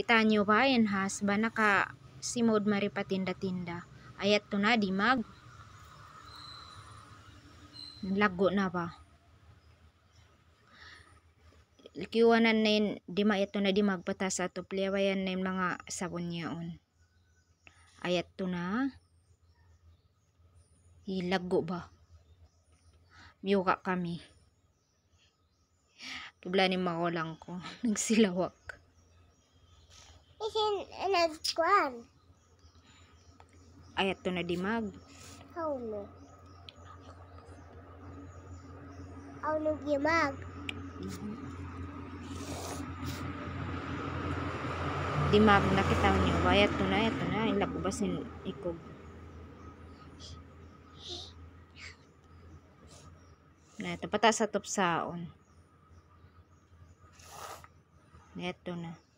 Kita nyo ba yan has? Ba naka si Maud Marie patinda-tinda. Ayat to na, di mag. Lago na ba? Kiwanan na yun, di ma ito na di magpata sa to. Pliyawayan na yung mga sabon niyaon. Ayat to na. Ilago ba? Miyuka kami. Kibla ni makulang ko. Nagsilawak. It's in, in a squad. Ayat to na dimag. Haulo. no dimag. Mm -hmm. Dimag nakita kita niyo. Ayat to na, ayat to na. Ilakubasin ikog. Na ito, pataas sa topsaon. Ito na.